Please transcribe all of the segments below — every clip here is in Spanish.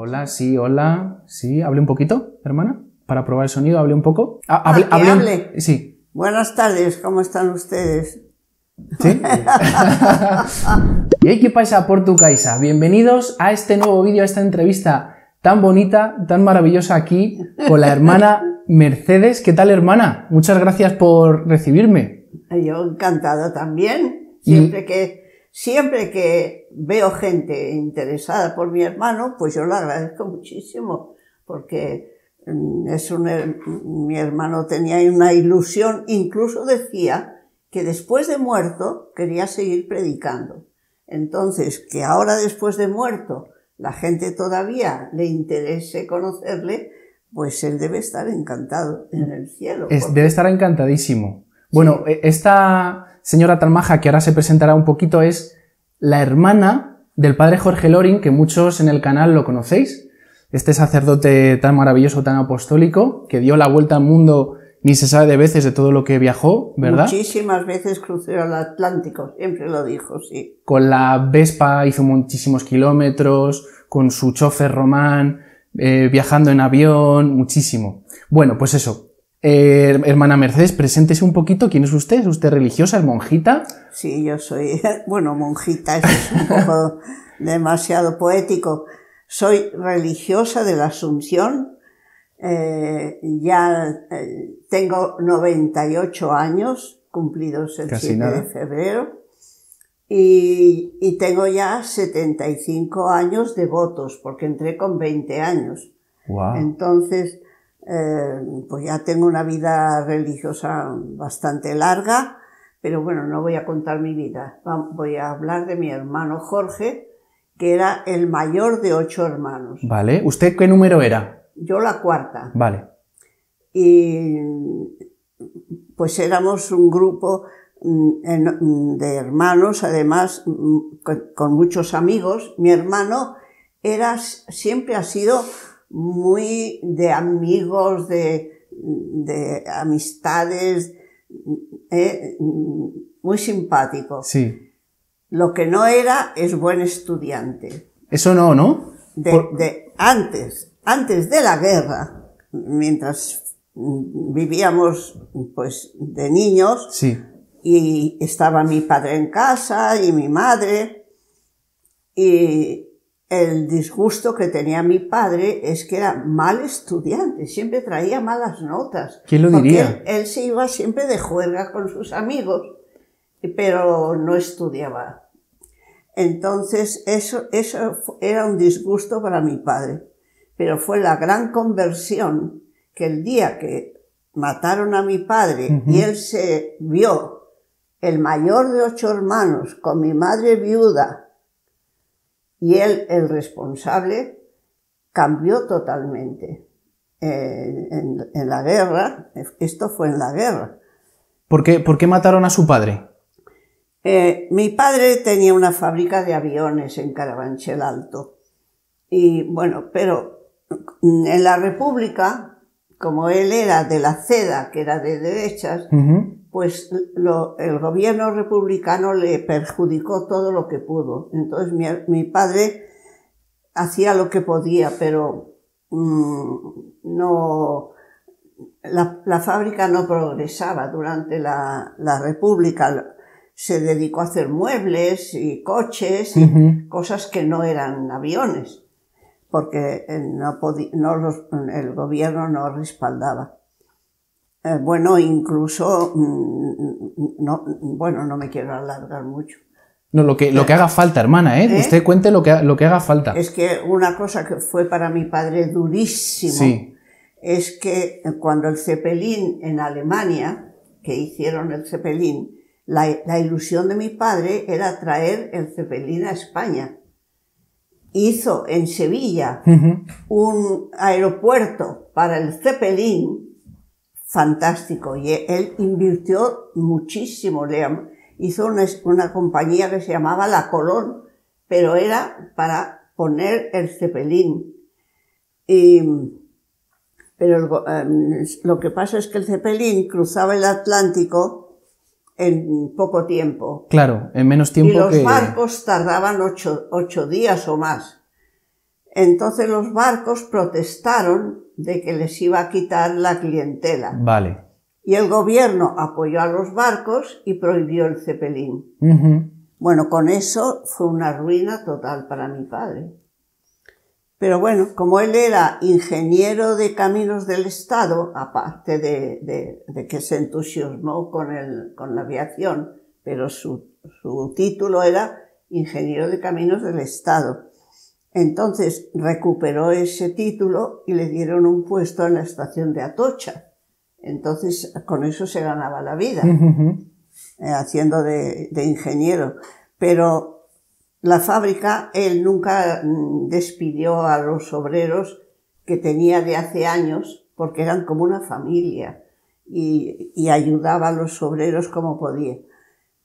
Hola, sí, hola, sí. ¿Hable un poquito, hermana? Para probar el sonido, hable un poco. Ah, hable, hable, Sí. Buenas tardes, ¿cómo están ustedes? ¿Sí? ¿Y qué pasa, casa? Bienvenidos a este nuevo vídeo, a esta entrevista tan bonita, tan maravillosa aquí con la hermana Mercedes. ¿Qué tal, hermana? Muchas gracias por recibirme. Yo encantada también. Siempre que Siempre que veo gente interesada por mi hermano, pues yo lo agradezco muchísimo, porque mm, es mi hermano tenía una ilusión, incluso decía que después de muerto quería seguir predicando. Entonces, que ahora después de muerto la gente todavía le interese conocerle, pues él debe estar encantado en el cielo. Debe estar encantadísimo. Bueno, e, esta, señora Talmaja, que ahora se presentará un poquito, es la hermana del padre Jorge Loring, que muchos en el canal lo conocéis. Este sacerdote tan maravilloso, tan apostólico, que dio la vuelta al mundo ni se sabe de veces de todo lo que viajó, ¿verdad? Muchísimas veces cruzó el Atlántico, siempre lo dijo, sí. Con la Vespa hizo muchísimos kilómetros, con su chofer román, eh, viajando en avión, muchísimo. Bueno, pues eso, eh, hermana Mercedes, preséntese un poquito. ¿Quién es usted? ¿Es usted religiosa? ¿Es monjita? Sí, yo soy, bueno, monjita, es un poco demasiado poético. Soy religiosa de la Asunción. Eh, ya eh, tengo 98 años, cumplidos el 7 de febrero. Y, tengo ya 75 años de votos, porque entré con 20 años. Entonces, eh, pues ya tengo una vida religiosa bastante larga, pero bueno, no voy a contar mi vida. Voy a hablar de mi hermano Jorge, que era el mayor de ocho hermanos. Vale. ¿Usted qué número era? Yo la cuarta. Vale. Y pues éramos un grupo mm, mm, de hermanos, además mm, con muchos amigos. Mi hermano era, siempre ha sido muy de amigos, de, de amistades, eh, muy simpático. Sí. Lo que no era es buen estudiante. Eso no, ¿no? De, de antes, antes de la guerra, mientras vivíamos pues de niños, sí. y estaba mi padre en casa y mi madre, y el disgusto que tenía mi padre es que era mal estudiante, siempre traía malas notas. ¿Quién lo diría? Él, se iba siempre de juega con sus amigos, pero no estudiaba. Entonces, eso, eso era un disgusto para mi padre. Pero fue la gran conversión que el día que mataron a mi padre y él se vio el mayor de ocho hermanos con mi madre viuda y él, el responsable, cambió totalmente. Eh, en, la guerra, esto fue en la guerra. ¿Por qué, por qué mataron a su padre? Eh, mi padre tenía una fábrica de aviones en Carabanchel Alto. Y bueno, pero en la República, como él era de la CEDA, que era de derechas, pues el gobierno republicano le perjudicó todo lo que pudo. Entonces mi, padre hacía lo que podía, pero mm, no, la, fábrica no progresaba durante la, República. Se dedicó a hacer muebles y coches, y cosas que no eran aviones, porque eh, el gobierno no respaldaba. Eh, bueno, incluso, mm, mm, no, bueno, no me quiero alargar mucho. No, lo que, lo que haga falta, hermana, ¿eh? ¿Eh? Usted cuente lo que, lo que haga falta. Es que una cosa que fue para mi padre durísimo es que cuando el Zeppelin en Alemania, que hicieron el Zeppelin, la, ilusión de mi padre era traer el Zeppelin a España. Hizo en Sevilla un aeropuerto para el Zeppelin fantástico y él invirtió muchísimo, le hizo una, una compañía que se llamaba La Colón, pero era para poner el cepelín. pero em, lo que pasa es que el cepelín cruzaba el Atlántico en poco tiempo. Claro, en menos tiempo. Y los barcos tardaban ocho días o más. Entonces los barcos protestaron de que les iba a quitar la clientela. Vale. Y el gobierno apoyó a los barcos y prohibió el cepelín. Bueno, con eso fue una ruina total para mi padre. Pero bueno, como él era ingeniero de caminos del Estado, aparte de, que se entusiasmó con, la aviación, pero su título era ingeniero de caminos del Estado. Entonces recuperó ese título y le dieron un puesto en la estación de Atocha. Entonces con eso se ganaba la vida, eh, haciendo de, ingeniero. Pero la fábrica, él nunca mm, despidió a los obreros que tenía de hace años, porque eran como una familia y ayudaba a los obreros como podía.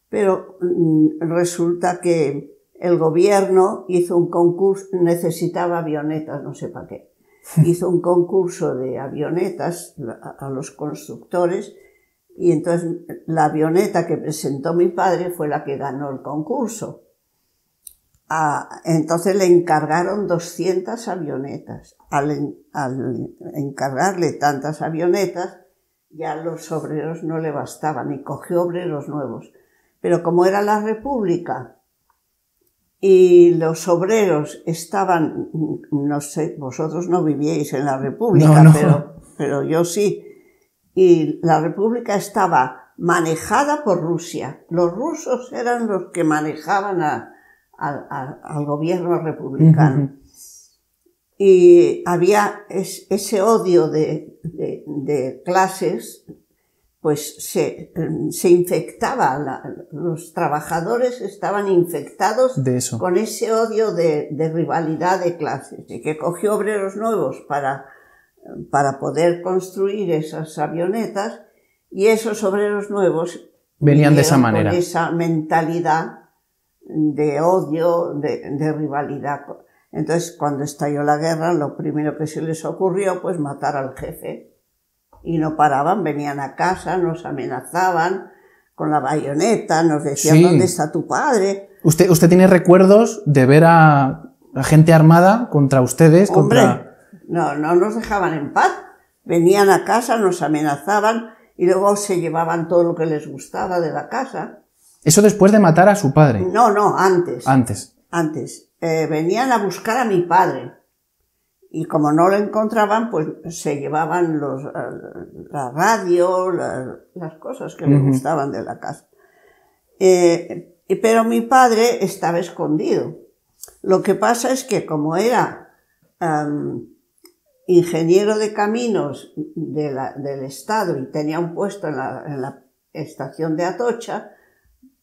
Pero mm, resulta que el gobierno hizo un concurso, necesitaba avionetas, no sé para qué. Hizo un concurso de avionetas a los constructores y entonces la avioneta que presentó mi padre fue la que ganó el concurso. Ah, entonces le encargaron 200 avionetas. Al, al encargarle tantas avionetas, ya los obreros no le bastaban y cogió obreros nuevos. Pero como era la República y los obreros estaban, no sé, vosotros no vivíais en la República, Pero, pero yo sí, y la República estaba manejada por Rusia. Los rusos eran los que manejaban al gobierno republicano. Y había ese odio de, de clases pues se, mm, se infectaba, los trabajadores estaban infectados con ese odio de, rivalidad de clases, y que cogió obreros nuevos para, para poder construir esas avionetas, y esos obreros nuevos venían de esa manera. Con esa mentalidad de odio, de, de rivalidad. Entonces, cuando estalló la guerra, lo primero que se les ocurrió, pues matar al jefe y no paraban, venían a casa, nos amenazaban con la bayoneta, nos decían dónde está tu padre. Usted, usted tiene recuerdos de ver a, gente armada contra ustedes, contra... No, no nos dejaban en paz. Venían a casa, nos amenazaban y luego se llevaban todo lo que les gustaba de la casa. Eso después de matar a su padre. No, no, antes. Antes. Antes. Eh, venían a buscar a mi padre. Y como no lo encontraban, pues se llevaban eh, la radio, las, cosas que me gustaban de la casa. Eh, pero mi padre estaba escondido. Lo que pasa es que como era ingeniero de caminos de del Estado y tenía un puesto en la, estación de Atocha,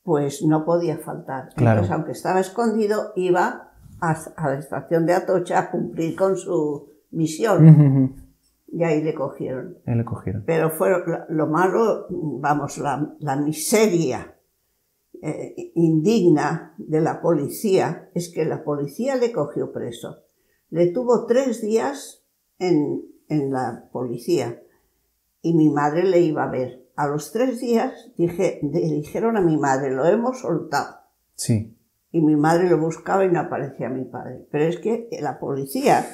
pues no podía faltar. Entonces, aunque estaba escondido, iba a, la estación de Atocha a cumplir con su misión. Y ahí le cogieron. Ahí le cogieron. Pero fue lo malo, vamos, la, la miseria eh, indigna de la policía es que la policía le cogió preso. Le tuvo tres días en, en la policía y mi madre le iba a ver. A los tres días dije, le dijeron a mi madre, lo hemos soltado. Sí y mi madre lo buscaba y no aparecía mi padre. Pero es que la policía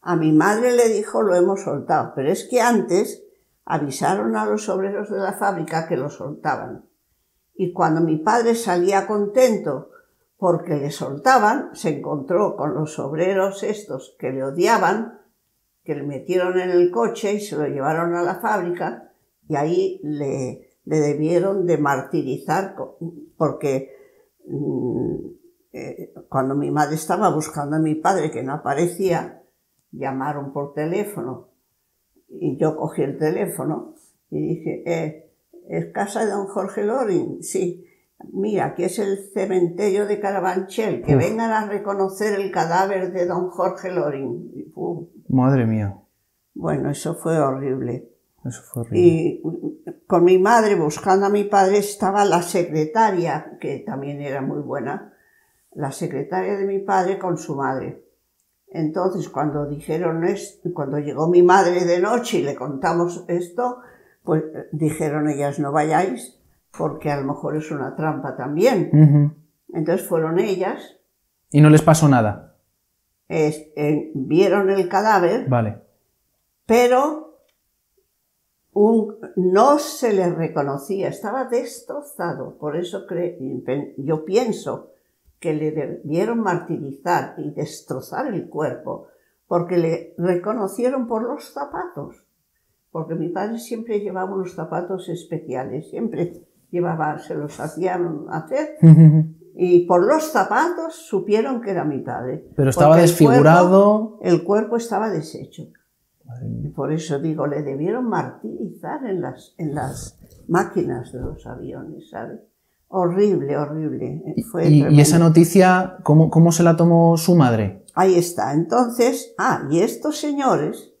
a mi madre le dijo lo hemos soltado, pero es que antes avisaron a los obreros de la fábrica que lo soltaban. Y cuando mi padre salía contento porque le soltaban, se encontró con los obreros estos que le odiaban, que le metieron en el coche y se lo llevaron a la fábrica y ahí le, le debieron de martirizar porque mm, eh, cuando mi madre estaba buscando a mi padre que no aparecía, llamaron por teléfono y yo cogí el teléfono y dije, eh, ¿es casa de don Jorge Loring? Sí. Mira, aquí es el cementerio de Carabanchel, que mm. vengan a reconocer el cadáver de don Jorge Loring. Madre mía. Bueno, eso fue horrible. Eso fue horrible. Y mm, con mi madre buscando a mi padre estaba la secretaria, que también era muy buena, la secretaria de mi padre con su madre. Entonces, cuando dijeron esto, cuando llegó mi madre de noche y le contamos esto, pues eh, dijeron ellas no vayáis porque a lo mejor es una trampa también. Entonces fueron ellas. ¿Y no les pasó nada? Eh, vieron el cadáver. Vale. Pero no se le reconocía, estaba destrozado. Por eso yo pienso que le debieron martirizar y destrozar el cuerpo, porque le reconocieron por los zapatos, porque mi padre siempre llevaba unos zapatos especiales, siempre llevaban se los hacían hacer, y por los zapatos supieron que era mi padre. Pero estaba desfigurado. El cuerpo, estaba deshecho. por eso digo, le debieron martirizar en las, en las máquinas de los aviones, ¿sabes? Horrible, horrible. ¿Y, esa noticia, ¿cómo, ¿cómo se la tomó su madre? Ahí está. Entonces, ah, y estos señores,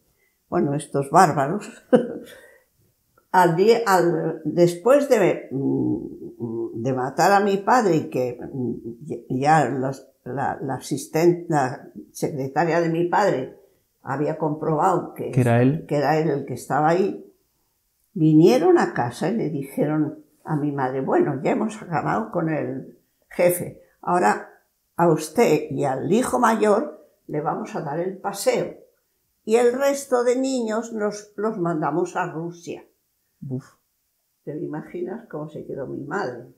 bueno, estos bárbaros, al después de, mm, de matar a mi padre y que mm, ya la, asistente, la secretaria de mi padre había comprobado que, era él? que era él el que estaba ahí, vinieron a casa y le dijeron, a mi madre, bueno, ya hemos acabado con el jefe, ahora a usted y al hijo mayor le vamos a dar el paseo y el resto de niños nos, los mandamos a Rusia. Uf. ¿Te imaginas cómo se quedó mi madre?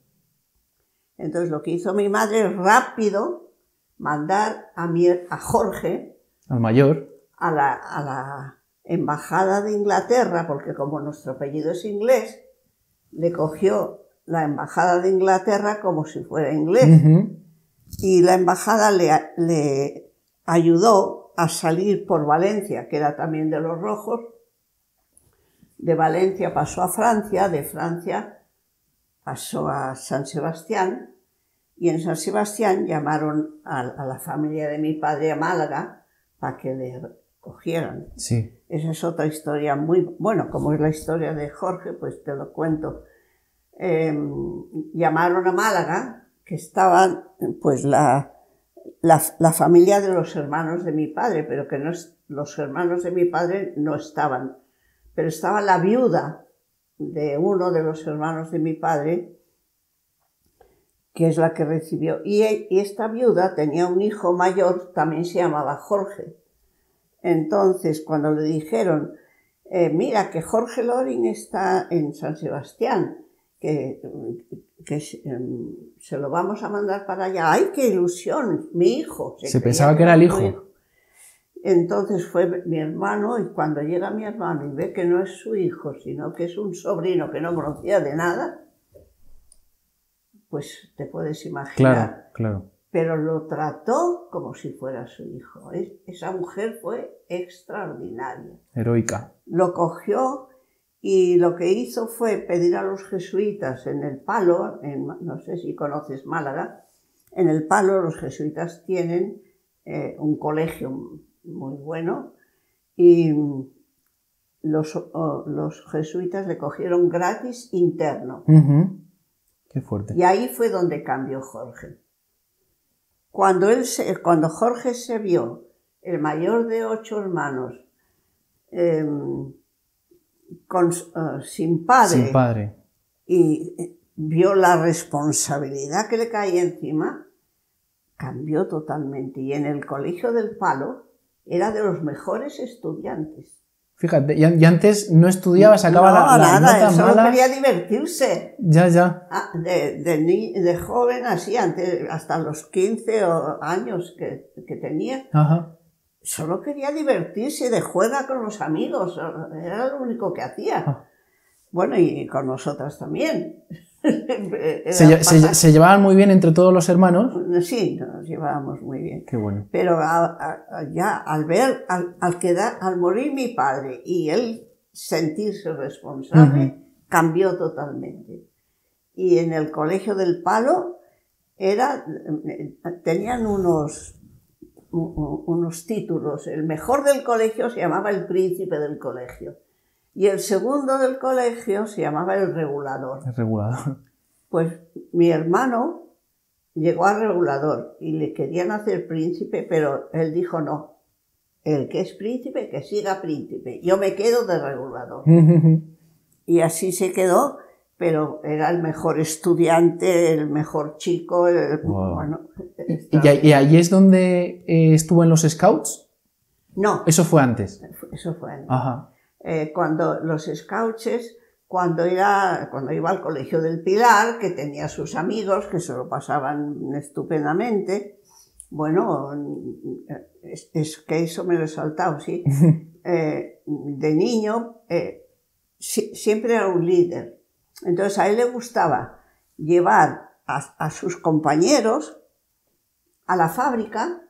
Entonces lo que hizo mi madre es rápido mandar a, mi, a Jorge, al mayor, a la, a la embajada de Inglaterra, porque como nuestro apellido es inglés, le cogió la embajada de Inglaterra como si fuera inglés. Y la embajada le, ayudó a salir por Valencia, que era también de los rojos. De Valencia pasó a Francia, de Francia pasó a San Sebastián y en San Sebastián llamaron a, la familia de mi padre a Málaga para que le cogieran. Sí. Esa es otra historia muy, bueno, como es la historia de Jorge, pues te lo cuento. Em, llamaron a Málaga, que estaba pues la, la, familia de los hermanos de mi padre, pero que no es, los hermanos de mi padre no estaban, pero estaba la viuda de uno de los hermanos de mi padre, que es la que recibió. y esta viuda tenía un hijo mayor, también se llamaba Jorge. Entonces, cuando le dijeron, eh, mira que Jorge Loring está en San Sebastián, que, em, se, lo vamos a mandar para allá, ¡ay, qué ilusión! Mi hijo. Se, pensaba que era el hijo. hijo. Entonces fue mi hermano y cuando llega mi hermano y ve que no es su hijo, sino que es un sobrino que no conocía de nada, pues te puedes imaginar. Claro, claro pero lo trató como si fuera su hijo. esa mujer fue extraordinaria. Heroica. Lo cogió y lo que hizo fue pedir a los jesuitas en el palo, no sé si conoces Málaga, en el palo los jesuitas tienen eh, un colegio muy bueno y los, jesuitas le cogieron gratis interno. Qué fuerte. Y ahí fue donde cambió Jorge cuando, él cuando Jorge se vio, el mayor de ocho hermanos, em, eh, sin padre, y eh, vio la responsabilidad que le caía encima, cambió totalmente. Y en el Colegio del Palo era de los mejores estudiantes. Fíjate, y, antes no estudiaba, sacaba no, la, nada, solo quería divertirse. Ya, ya. Ah, de, de, joven, así, antes, hasta los 15 años que, que tenía. Solo quería divertirse de juega con los amigos, era lo único que hacía. Ah. Bueno, y con nosotras también se, llevaban muy bien entre todos los hermanos. Sí, nos llevábamos muy bien. Pero ya al ver, al, al morir mi padre y él sentirse responsable, cambió totalmente. Y en el colegio del Palo era, tenían unos, unos títulos. El mejor del colegio se llamaba el príncipe del colegio y el segundo del colegio se llamaba el regulador. El regulador. Pues mi hermano llegó al regulador y le querían hacer príncipe, pero él dijo no. El que es príncipe, que siga príncipe. Yo me quedo de regulador. y así se quedó, pero era el mejor estudiante, el mejor chico. bueno, ¿Y, ahí es donde eh, estuvo en los scouts? No. Eso fue antes. Eso fue antes. Ajá. Eh, cuando los scouts, cuando, cuando iba al Colegio del Pilar, que tenía sus amigos, que se lo pasaban estupendamente. Bueno, mm, es, que eso me lo he saltado, sí. Eh, de niño eh, siempre era un líder. Entonces a él le gustaba llevar a sus compañeros a la fábrica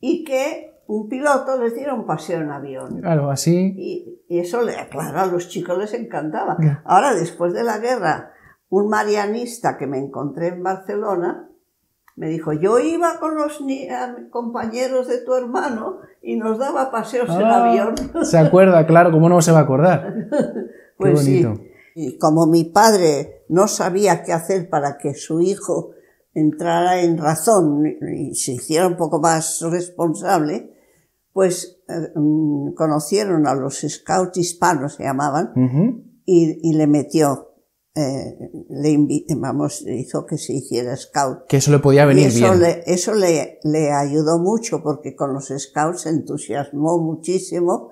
y que un piloto les diera un paseo en avión. Claro, así. Y, eso, le, claro, a los chicos les encantaba. Ahora, después de la guerra, un marianista que me encontré en Barcelona me dijo, yo iba con los eh, compañeros de tu hermano y nos daba paseos en ah, avión. Se acuerda, claro, ¿cómo no se va a acordar? Qué pues bonito. Y como mi padre no sabía qué hacer para que su hijo entrara en razón y se hiciera un poco más responsable, pues eh, mm, conocieron a los scouts hispanos, se llamaban, y, le metió, eh, le vamos, hizo que se hiciera scout. Que eso le podía venir bien. eso le, ayudó mucho porque con los scouts se entusiasmó muchísimo.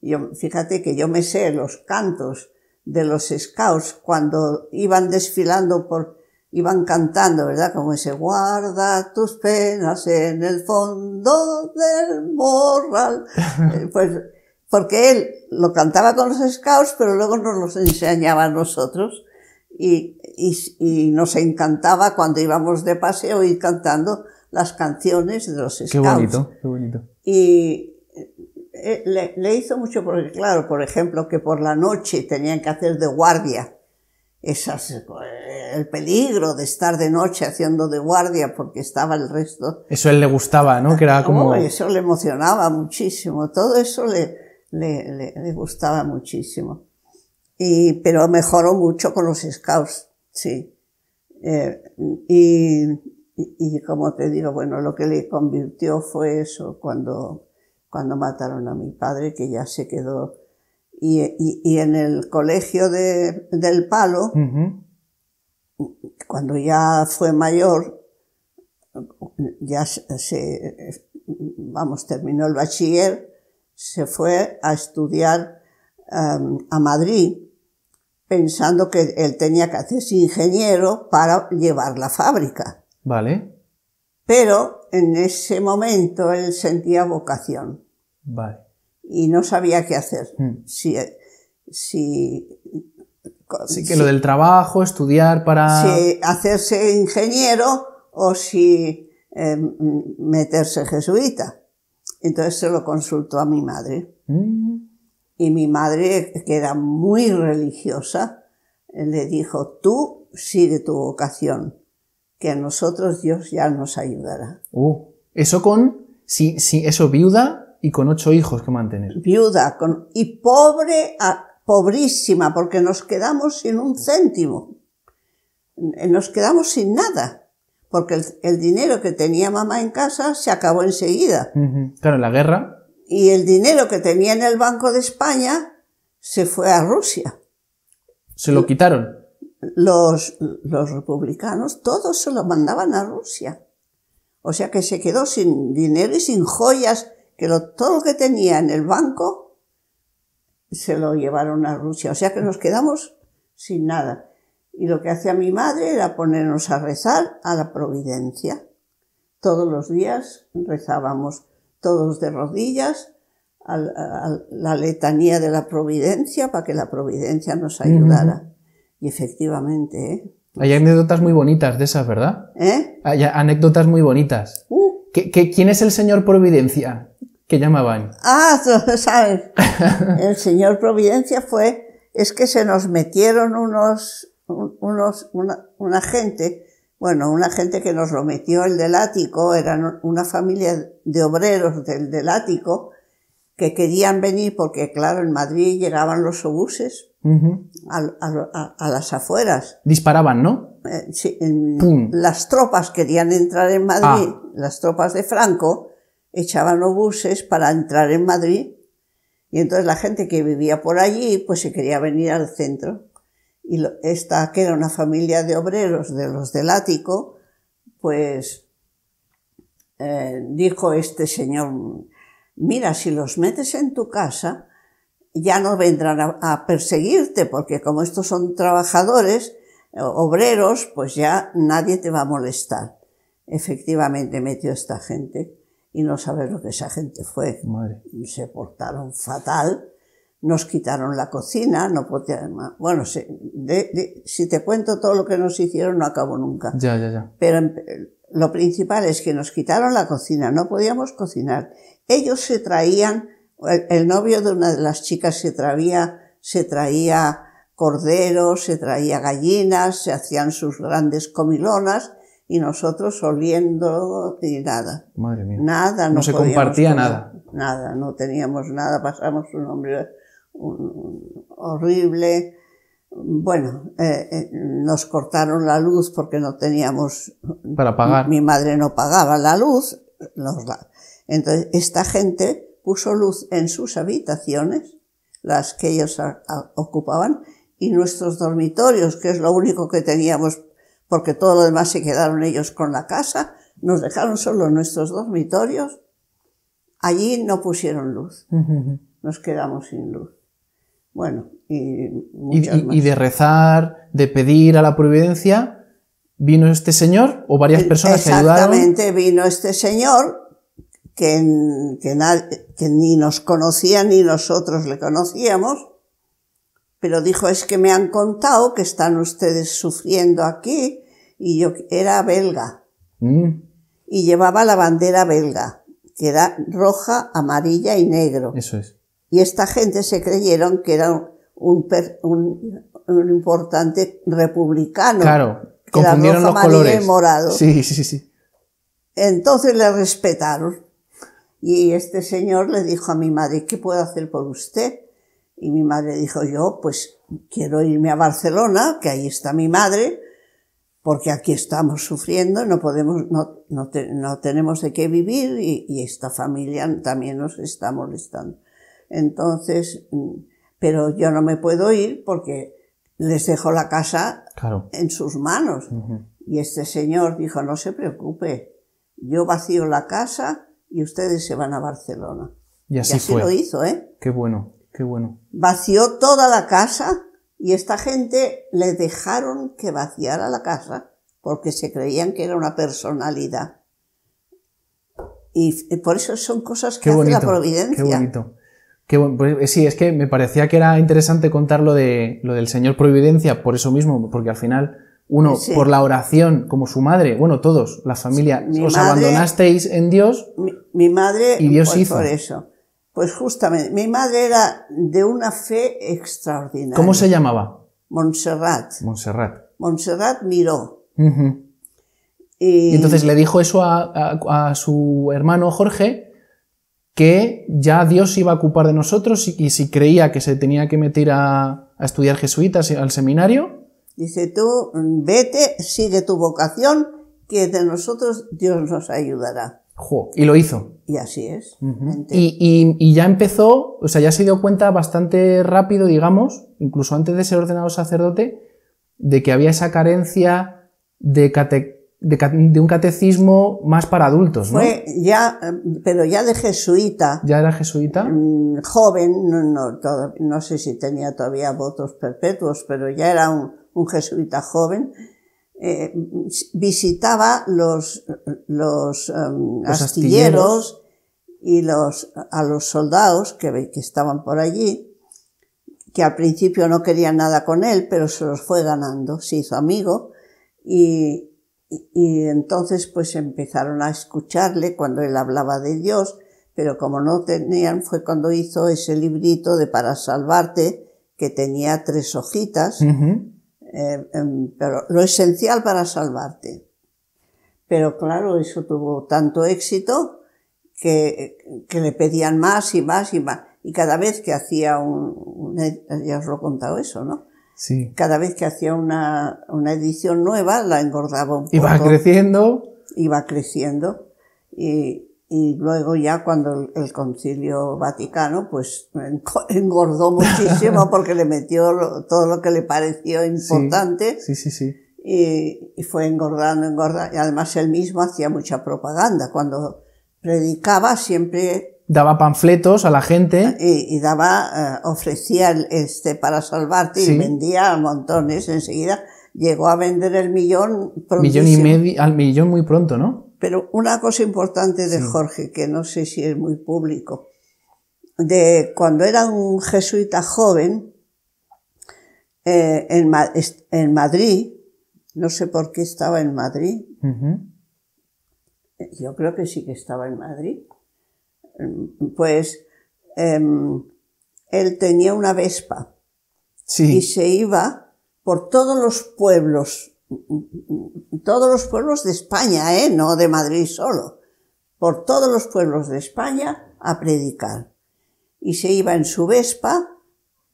Yo, fíjate que yo me sé los cantos de los scouts cuando iban desfilando por Iban cantando, ¿verdad? Como ese, guarda tus penas en el fondo del morral. Eh, pues, porque él lo cantaba con los scouts, pero luego nos los enseñaba a nosotros y, y, nos encantaba cuando íbamos de paseo ir cantando las canciones de los scouts. Qué bonito, qué bonito. Y eh, le, le hizo mucho porque, claro, por ejemplo, que por la noche tenían que hacer de guardia esas, eh, el peligro de estar de noche haciendo de guardia porque estaba el resto. Eso él le gustaba, ¿no? Que era ah, como... eso le emocionaba muchísimo, todo eso le, gustaba muchísimo. Y, pero mejoró mucho con los scouts, sí. Eh, y, y, como te digo, bueno, lo que le convirtió fue eso, cuando, cuando mataron a mi padre, que ya se quedó y, en el colegio del Palo, cuando ya fue mayor, ya se, vamos, terminó el bachiller, se fue a estudiar em, a Madrid pensando que él tenía que hacerse ingeniero para llevar la fábrica. Vale. Pero en ese momento él sentía vocación. Vale y no sabía qué hacer. Hmm. Si, si, que lo del trabajo, estudiar para... Si hacerse ingeniero o si em, meterse jesuita. Entonces se lo consultó a mi madre. Mm. Y mi madre, que era muy religiosa, le dijo, tú sigue tu vocación, que a nosotros Dios ya nos ayudará. Uh, eso con, si, si eso viuda, y con ocho hijos que mantener. Viuda con, y pobre, a, pobrísima, porque nos quedamos sin un céntimo. Eh, nos quedamos sin nada, porque el, dinero que tenía mamá en casa se acabó enseguida. Claro, en la guerra. Y el dinero que tenía en el Banco de España se fue a Rusia. ¿Se lo quitaron? Los, los republicanos todos se lo mandaban a Rusia. O sea que se quedó sin dinero y sin joyas que todo lo que tenía en el banco se lo llevaron a Rusia. O sea que nos quedamos sin nada. Y lo que hacía mi madre era ponernos a rezar a la providencia. Todos los días rezábamos todos de rodillas a la, letanía de la providencia para que la providencia nos ayudara. Y efectivamente, ¿eh? Hay anécdotas muy bonitas de esas, ¿verdad? ¿Eh? Hay anécdotas muy bonitas. Uh. quién es el señor Providencia? que llamaban. Ah, sabes, el señor Providencia fue, es que se nos metieron unos, unos, una, gente, bueno, una gente que nos lo metió el del ático, eran una familia de obreros del, del ático, que querían venir porque, claro, en Madrid llegaban los obuses a, las afueras. Disparaban, ¿no? Eh, sí, las tropas querían entrar en Madrid, ah. las tropas de Franco, echaban obuses para entrar en Madrid y entonces la gente que vivía por allí pues se quería venir al centro. Y esta, que era una familia de obreros de los del ático, pues eh, dijo este señor, mira, si los metes en tu casa, ya no vendrán a perseguirte, porque como estos son trabajadores, eh, obreros, pues ya nadie te va a molestar. Efectivamente metió esta gente y no saber lo que esa gente fue. Se portaron fatal, nos quitaron la cocina, no podía Bueno, si, te cuento todo lo que nos hicieron no acabo nunca. Ya, ya, ya. Pero em, lo principal es que nos quitaron la cocina, no podíamos cocinar. Ellos se traían, el, el novio de una de las chicas se traía, se traía corderos, se traía gallinas, se hacían sus grandes comilonas y nosotros oliendo y nada. Madre mía. Nada. No, se compartía nada. Nada, no teníamos nada, pasamos un hombre horrible. Bueno, eh, eh, nos cortaron la luz porque no teníamos... Para pagar. Mi, madre no pagaba la luz. entonces, esta gente puso luz en sus habitaciones, las que ellos ocupaban, y nuestros dormitorios, que es lo único que teníamos porque todo lo demás se quedaron ellos con la casa, nos dejaron solo nuestros dormitorios, allí no pusieron luz, nos quedamos sin luz. Bueno, y, de rezar, de pedir a la providencia, vino este señor o varias personas que ayudaron. Exactamente, vino este señor que, que ni nos conocía ni nosotros le conocíamos pero dijo, es que me han contado que están ustedes sufriendo aquí. Y yo era belga. Mm. Y llevaba la bandera belga, que era roja, amarilla y negro. Eso es. Y esta gente se creyeron que era un, importante republicano. Claro, confundieron los colores. Y morado. Sí, sí, sí. Entonces le respetaron. Y este señor le dijo a mi madre, ¿qué puedo hacer por usted? Y mi madre dijo, yo pues quiero irme a Barcelona, que ahí está mi madre, porque aquí estamos sufriendo, no podemos, no, no, tenemos de qué vivir y, esta familia también nos está molestando. Entonces, mm, pero yo no me puedo ir porque les dejo la casa en sus manos. Y este señor dijo, no se preocupe, yo vacío la casa y ustedes se van a Barcelona. Y así, y así fue. lo hizo, ¿eh? Qué bueno bueno. Vació toda la casa y esta gente le dejaron que vaciara la casa porque se creían que era una personalidad. Y por eso son cosas que la providencia. Qué bonito. Pues, eh, sí, es que me parecía que era interesante contar lo, de, lo del Señor Providencia por eso mismo, porque al final uno, por la oración, como su madre, bueno, todos, la familia, os abandonasteis en Dios. Mi, madre, y Dios hizo. por eso. Pues justamente, mi madre era de una fe extraordinaria. ¿Cómo se llamaba? Montserrat. Montserrat. Montserrat miró. y... entonces le dijo eso a, su hermano Jorge, que ya Dios iba a ocupar de nosotros y, si creía que se tenía que meter a, a estudiar jesuitas al seminario. Dice tú, vete, sigue tu vocación, que de nosotros Dios nos ayudará y lo hizo. Y así es. y, ya empezó, o sea, ya se dio cuenta bastante rápido, digamos, incluso antes de ser ordenado sacerdote, de que había esa carencia de, un catecismo más para adultos, ¿no? ya, pero ya de jesuita. ¿Ya era jesuita? Mm, joven, no, no sé si tenía todavía votos perpetuos, pero ya era un jesuita joven eh, visitaba los, los, eh, astilleros, y los, a los soldados que, que estaban por allí, que al principio no querían nada con él, pero se los fue ganando, se hizo amigo y, entonces pues empezaron a escucharle cuando él hablaba de Dios, pero como no tenían fue cuando hizo ese librito de Para salvarte, que tenía tres hojitas, eh, em, pero lo esencial para salvarte. Pero claro, eso tuvo tanto éxito que, que le pedían más y más y más. Y cada vez que hacía un, ya os lo he contado eso, ¿no? Sí. Cada vez que hacía una, una edición nueva la engordaba un poco. Iba creciendo. Iba creciendo. Y, y luego ya cuando el, concilio vaticano pues engordó muchísimo porque le metió todo lo que le pareció importante. Sí, sí, sí. Y, fue engordando, engordando. Y además él mismo hacía mucha propaganda. Cuando predicaba siempre... Daba panfletos a la gente. Y, daba, eh, ofrecía este para salvarte y vendía montones enseguida. Llegó a vender el millón Millón y medio, al millón muy pronto, ¿no? Pero una cosa importante de Jorge, que no sé si es muy público, de cuando era un jesuita joven, eh, en, Madrid, no sé por qué estaba en Madrid, yo creo que sí que estaba en Madrid, pues em, él tenía una vespa y se iba por todos los pueblos todos los pueblos de España, ¿eh? no de Madrid solo, por todos los pueblos de España a predicar. Y se iba en su Vespa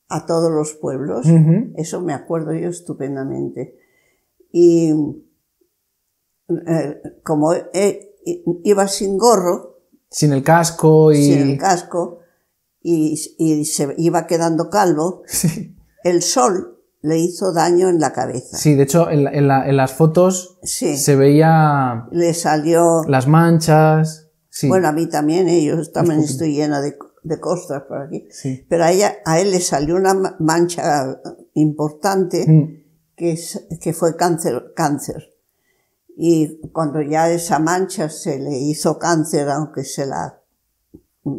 a todos los pueblos, eso me acuerdo yo estupendamente. Y eh, como eh, iba sin gorro, sin el casco y... Sin el casco, y, se iba quedando calvo, el sol le hizo daño en la cabeza. Sí, de hecho, en, las fotos se veía... Le salió... Las manchas. Bueno, a mí también, ¿eh? yo también estoy llena de, de, por aquí. Pero a, ella, a él le salió una mancha importante mm. que, que fue cáncer, cáncer. Y cuando ya esa mancha se le hizo cáncer, aunque se la,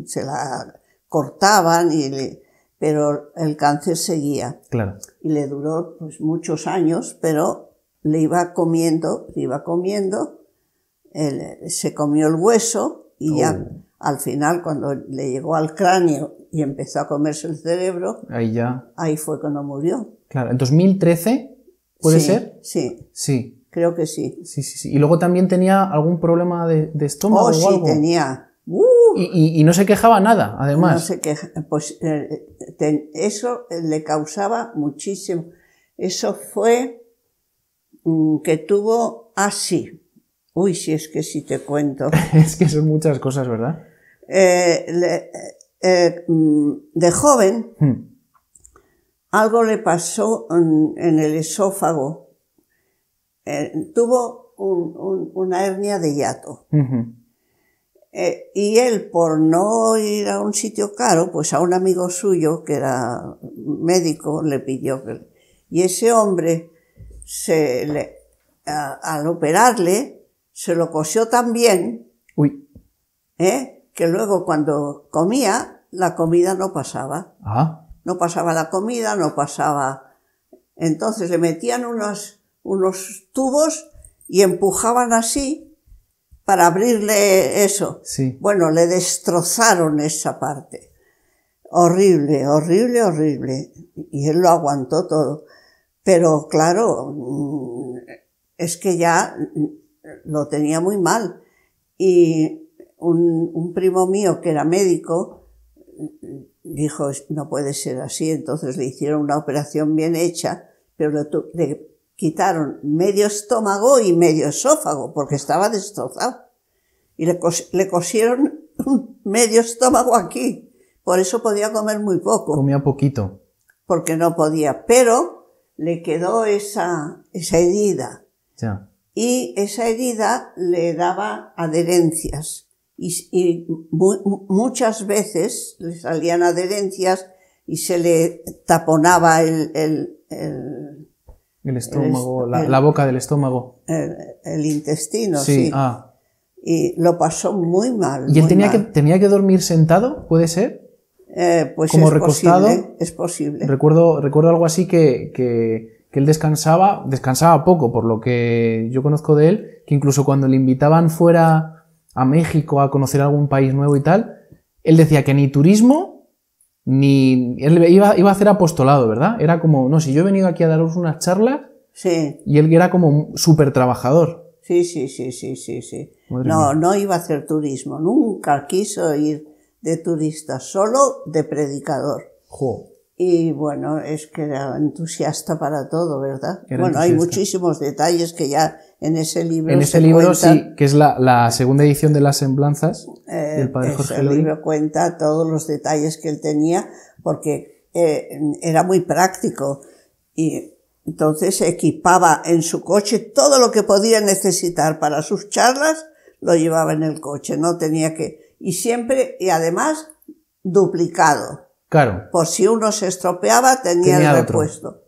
se la cortaban, y pero el cáncer seguía. Claro y le duró pues, muchos años, pero le iba comiendo, le iba comiendo, eh, se comió el hueso y ya oh. al final cuando le llegó al cráneo y empezó a comerse el cerebro, ahí ya. Ahí fue cuando murió. Claro, en 2013 puede ser? Sí. Sí. Creo que sí. Sí, sí, sí. Y luego también tenía algún problema de, estómago. Oh, sí, tenía. ¡Uh! y, no se quejaba nada, además. No se quejaba. pues eh, eh, eso eh, le causaba muchísimo. Eso fue mm, que tuvo así. Ah, Uy, si es que si te cuento. es que son muchas cosas, ¿verdad? Mm, de joven, hmm. algo le pasó en, el esófago. tuvo una hernia de hiato. Eh, y él, por no ir a un sitio caro, pues a un amigo suyo, que era médico, le pidió que... Y ese hombre, se le, al operarle, se lo cosió tan bien, ¿eh? que luego cuando comía, la comida no pasaba. Ah. No pasaba la comida, no pasaba... Entonces le metían unos, unos tubos y empujaban así para abrirle eso. Sí. Bueno, le destrozaron esa parte. Horrible, horrible, horrible. Y él lo aguantó todo. Pero claro, mm, es que ya mm, lo tenía muy mal. Y un, primo mío que era médico mm, dijo, no puede ser así. Entonces le hicieron una operación bien hecha, pero le, le quitaron medio estómago y medio esófago, porque estaba destrozado. Y le, cosieron medio estómago aquí. Por eso podía comer muy poco. Comía poquito. Porque no podía. Pero le quedó esa, esa herida. Y esa herida le daba adherencias. Y, muchas veces le salían adherencias y se le taponaba el, el el estómago, la, boca del estómago. El, intestino, sí. Ah. Y lo pasó muy mal. ¿Y él tenía, Que, tenía que dormir sentado? ¿Puede ser? Eh, pues Como es recostado. es posible. Recuerdo, recuerdo algo así que, que, que él descansaba, descansaba poco, por lo que yo conozco de él, que incluso cuando le invitaban fuera a México a conocer algún país nuevo y tal, él decía que ni turismo ni... Él iba, a hacer apostolado, ¿verdad? Era como, no, si yo he venido aquí a daros unas charlas, sí. y él era como súper trabajador. Sí, sí, sí, sí, sí, sí. no, no iba a hacer turismo, nunca quiso ir de turista, solo de predicador. Jo. Y bueno, es que era entusiasta para todo, ¿verdad? bueno, hay muchísimos detalles que ya en ese libro. En ese libro, sí, que es la, segunda edición de Las Semblanzas eh, El padre Jorge libro cuenta todos los detalles que él tenía, porque eh, era muy práctico y entonces equipaba en su coche todo lo que podía necesitar para sus charlas, lo llevaba en el coche, no tenía que. Y siempre, y además, duplicado. Claro. Por si uno se estropeaba, tenía, el repuesto.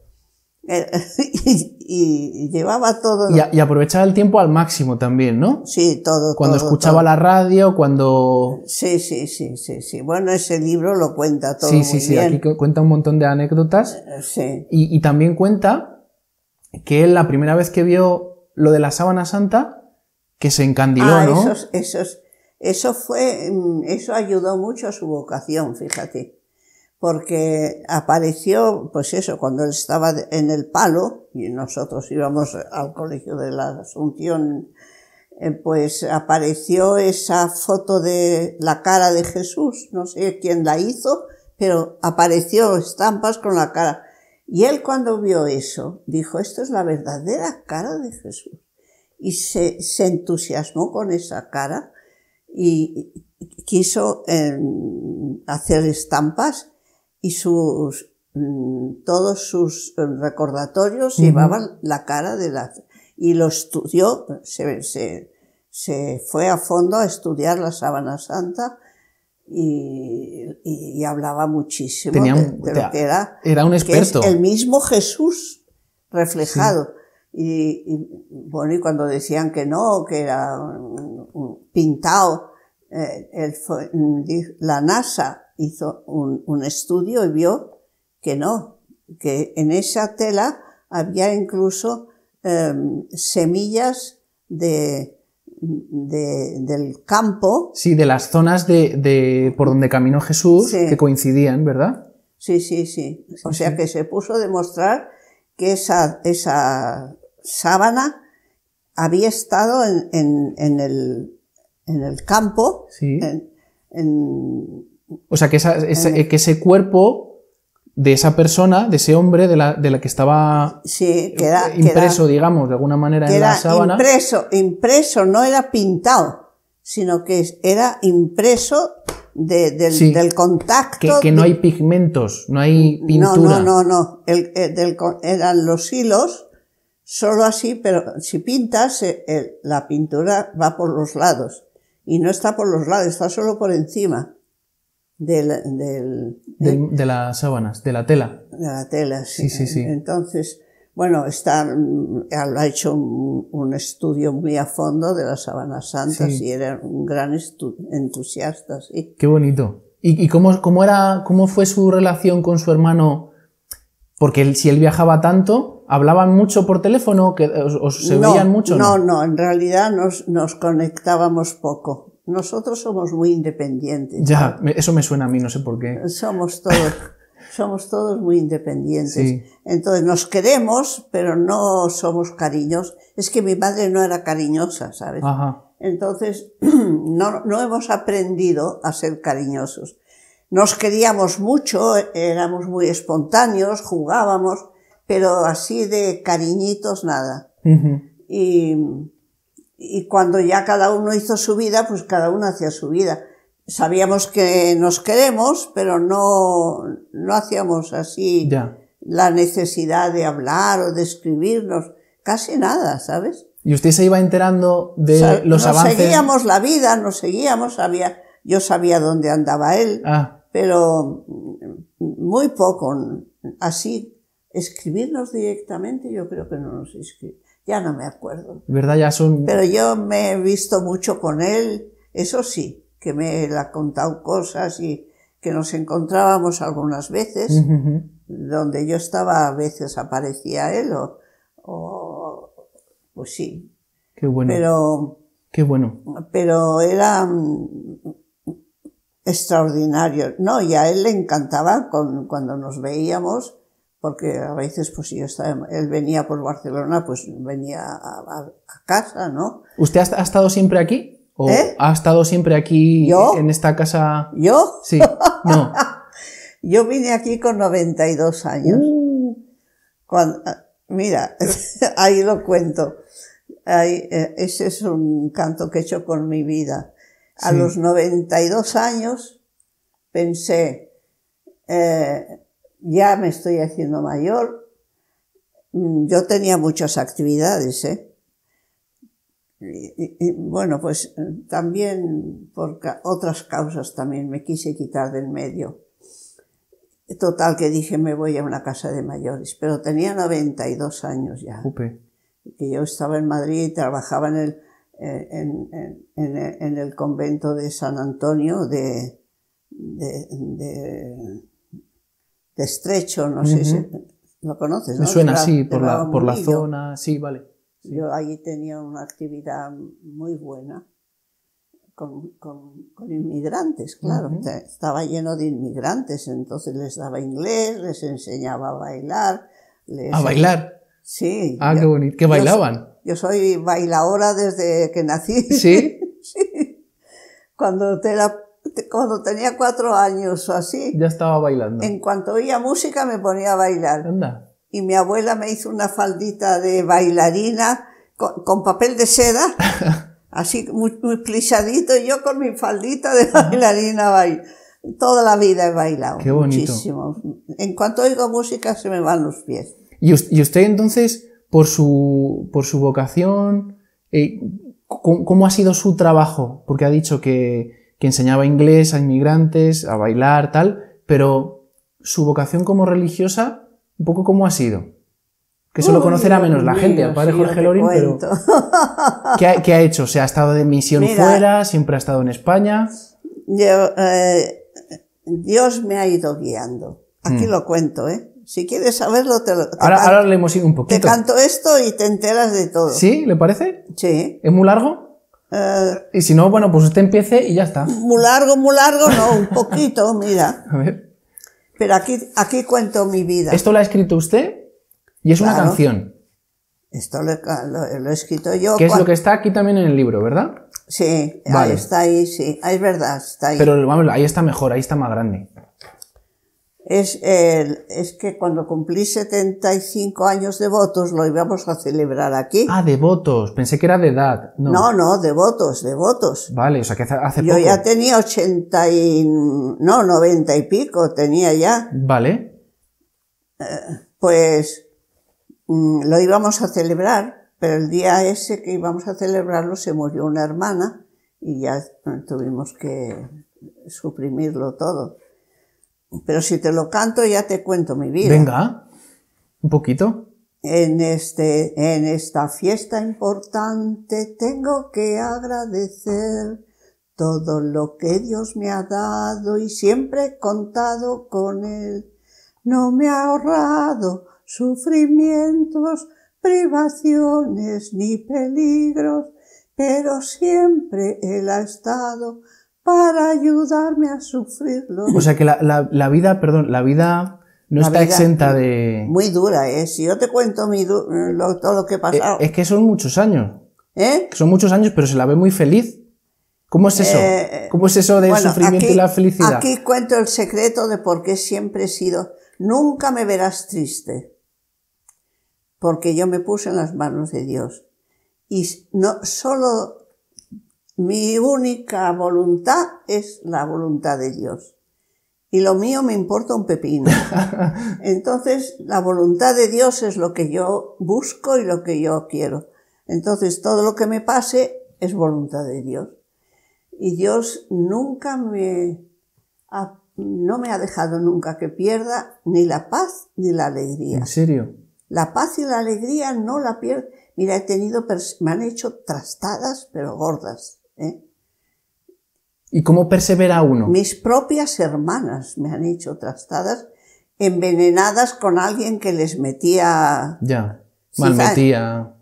y, llevaba todo. Y, y, aprovechaba el tiempo al máximo también, ¿no? Sí, todo. Cuando escuchaba la radio, cuando. Sí, sí, sí, sí, sí. Bueno, ese libro lo cuenta todo. Sí, sí, sí. Aquí cuenta un montón de anécdotas. Eh, sí. Y, también cuenta que él la primera vez que vio lo de la sábana santa, que se encandiló, ah, ¿no? Esos, esos, eso fue, mm, eso ayudó mucho a su vocación, fíjate porque apareció, pues eso, cuando él estaba en el palo, y nosotros íbamos al colegio de la Asunción, eh, pues apareció esa foto de la cara de Jesús, no sé quién la hizo, pero apareció estampas con la cara. Y él cuando vio eso, dijo, esto es la verdadera cara de Jesús. Y se, entusiasmó con esa cara y quiso em, hacer estampas y sus, mm, todos sus recordatorios llevaban la cara de la... Y lo estudió, se, se, se fue a fondo a estudiar la sábana santa y, y, hablaba muchísimo de, lo que era. Era un experto. el mismo Jesús reflejado. Y, bueno, y cuando decían que no, que era un, pintado, eh, mm, la NASA hizo un, estudio y vio que no, que en esa tela había incluso em, semillas de, del campo. Sí, de las zonas de, de por donde caminó Jesús que coincidían, ¿verdad? Sí, sí, sí. o sea que se puso a demostrar que esa, esa sábana había estado en, en, en, el, en el, campo, en, o sea, que, que ese cuerpo de esa persona, de ese hombre, de la, de la que estaba sí, impreso, digamos, de alguna manera en la sábana. Impreso, impreso, no era pintado, sino que era impreso del, contacto. Que, no hay pigmentos, no hay pintura. No, no, no, no. eran los hilos, solo así, pero si pintas, eh, eh, la pintura va por los lados. Y no está por los lados, está solo por encima de las sábanas, de la tela. De la tela, sí. Sí, sí, sí. Entonces, bueno, está, mm, ha hecho un, estudio muy a fondo de las sábanas santas y era un gran entusiasta, sí. Qué bonito. ¿Y, cómo, cómo, era, cómo fue su relación con su hermano? Porque si él viajaba tanto, ¿hablaban mucho por teléfono? Que, se veían mucho? No, no, no en realidad nos, nos conectábamos poco. Nosotros somos muy independientes. Ya, eso me suena a mí, no sé por qué. Somos todos, somos todos muy independientes. Entonces nos queremos, pero no somos cariñosos. Es que mi madre no era cariñosa, ¿sabes? Entonces no, hemos aprendido a ser cariñosos. Nos queríamos mucho, éramos muy espontáneos, jugábamos, pero así de cariñitos nada. Y y cuando ya cada uno hizo su vida, pues cada uno hacía su vida. Sabíamos que nos queremos, pero no, no hacíamos así la necesidad de hablar o de escribirnos, casi nada, ¿sabes? Y usted se iba enterando de los nos avances. Seguíamos la vida, nos seguíamos, yo sabía dónde andaba él, ah. pero muy poco, así, escribirnos directamente yo creo que no nos escribimos. Ya no me acuerdo. ¿Verdad? Ya son... Pero yo me he visto mucho con él, eso sí, que me ha contado cosas y que nos encontrábamos algunas veces, donde yo estaba a veces aparecía él o, pues sí. Qué bueno. Pero Qué bueno. Pero era mm, extraordinario. No, y a él le encantaba cuando nos veíamos porque a veces pues yo estaba, él venía por Barcelona, pues venía a, casa, ¿no? ¿Usted ha, estado siempre aquí? ¿O ¿Eh? ha estado siempre aquí en esta casa? ¿Yo? Sí, no. yo vine aquí con 92 años. Uh. Cuando, ah, mira, ahí lo cuento. Eh, ese es un canto que he hecho con mi vida. A los 92 años pensé, eh, ya me estoy haciendo mayor. Mm, yo tenía muchas actividades, ¿eh? Y, bueno, pues eh, también por otras causas también me quise quitar del medio. Total que dije, me voy a una casa de mayores, pero tenía 92 años ya. Que yo estaba en Madrid y trabajaba en el, eh, convento de San Antonio de, de estrecho, no sé si lo conoces. Me suena así, por, la, por la zona, sí, vale. Yo allí tenía una actividad muy buena con, inmigrantes, claro. Estaba lleno de inmigrantes, entonces les daba inglés, les enseñaba a bailar. ¿A bailar? Sí. Ah, qué bonito. ¿Qué bailaban? Yo, soy bailadora desde que nací. ¿Sí? sí. Cuando la este, cuando tenía cuatro años o así. Ya estaba bailando. En cuanto oía música me ponía a bailar. Anda. Y mi abuela me hizo una faldita de bailarina con, papel de seda, así muy, plisadito, y yo con mi faldita de bailarina bail. Toda la vida he bailado. Qué bonito. Muchísimo. En cuanto oigo música se me van los pies. ¿Y usted entonces, por su, por su vocación, eh, ¿cómo, ha sido su trabajo? Porque ha dicho que que enseñaba inglés a inmigrantes, a bailar, tal, pero su vocación como religiosa, un poco como ha sido. Que solo conocerá menos la gente, al padre Jorge Lorín. pero ¿qué ha, hecho? ¿Se ha estado de misión fuera? ¿Siempre ha estado en España? Eh, Dios me ha ido guiando. Aquí mm. lo cuento, ¿eh? Si quieres saberlo, te lo. ahora, canto, ahora ido un poquito. Te canto esto y te enteras de todo. ¿Sí? ¿Le parece? Sí. ¿Es muy largo? Eh, y si no, bueno, pues usted empiece y ya está. Muy largo, muy largo, no, un poquito, mira. A ver. Pero aquí, aquí cuento mi vida. Esto lo ha escrito usted y es una canción. Esto lo, he escrito yo. Que es lo que está aquí también en el libro, ¿verdad? Sí, ahí está ahí, sí. Ahí es verdad, está ahí. Pero vamos, ahí está mejor, ahí está más grande es, eh, es que cuando cumplí 75 años de votos lo íbamos a celebrar aquí. Ah, de votos, pensé que era de edad. No, no, no de votos, de votos. Vale, o sea que hace Yo ya tenía 80 y... no, 90 y pico tenía ya. Vale. Eh, pues mm, lo íbamos a celebrar, pero el día ese que íbamos a celebrarlo se murió una hermana y ya tuvimos que suprimirlo todo. Pero si te lo canto ya te cuento mi vida. Venga, un poquito. En, este, en esta fiesta importante tengo que agradecer todo lo que Dios me ha dado y siempre he contado con Él. No me ha ahorrado sufrimientos, privaciones ni peligros, pero siempre Él ha estado para ayudarme a sufrirlo. O sea que la, vida, perdón, la vida no está exenta de... Muy dura, es ¿eh? Si yo te cuento mi todo lo que he eh, pasado... es que son muchos años. ¿Eh? Son muchos años, pero se la ve muy feliz. ¿Cómo es eso? Eh, ¿Cómo es eso del sufrimiento y la felicidad? Aquí cuento el secreto de por qué siempre he sido... Nunca me verás triste. Porque yo me puse en las manos de Dios. Y no solo mi única voluntad es la voluntad de Dios. Y lo mío me importa un pepino. Entonces, la voluntad de Dios es lo que yo busco y lo que yo quiero. Entonces, todo lo que me pase es voluntad de Dios. Y Dios nunca me ha, no me ha dejado nunca que pierda ni la paz ni la alegría. ¿En serio? La paz y la alegría no la pierdo. Mira, he tenido, me han hecho trastadas, pero gordas. ¿eh? ¿Y cómo persevera uno? Mis propias hermanas me han hecho trastadas envenenadas con alguien que les metía... Ya, mal metía...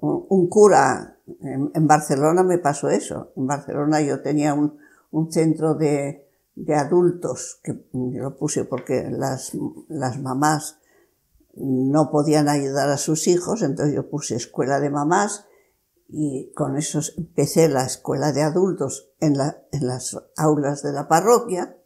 un cura, en, Barcelona me pasó eso. En Barcelona yo tenía un, centro de, adultos, que lo puse porque las, las mamás no podían ayudar a sus hijos, entonces yo puse escuela de mamás y con eso empecé la escuela de adultos en, las aulas de la parroquia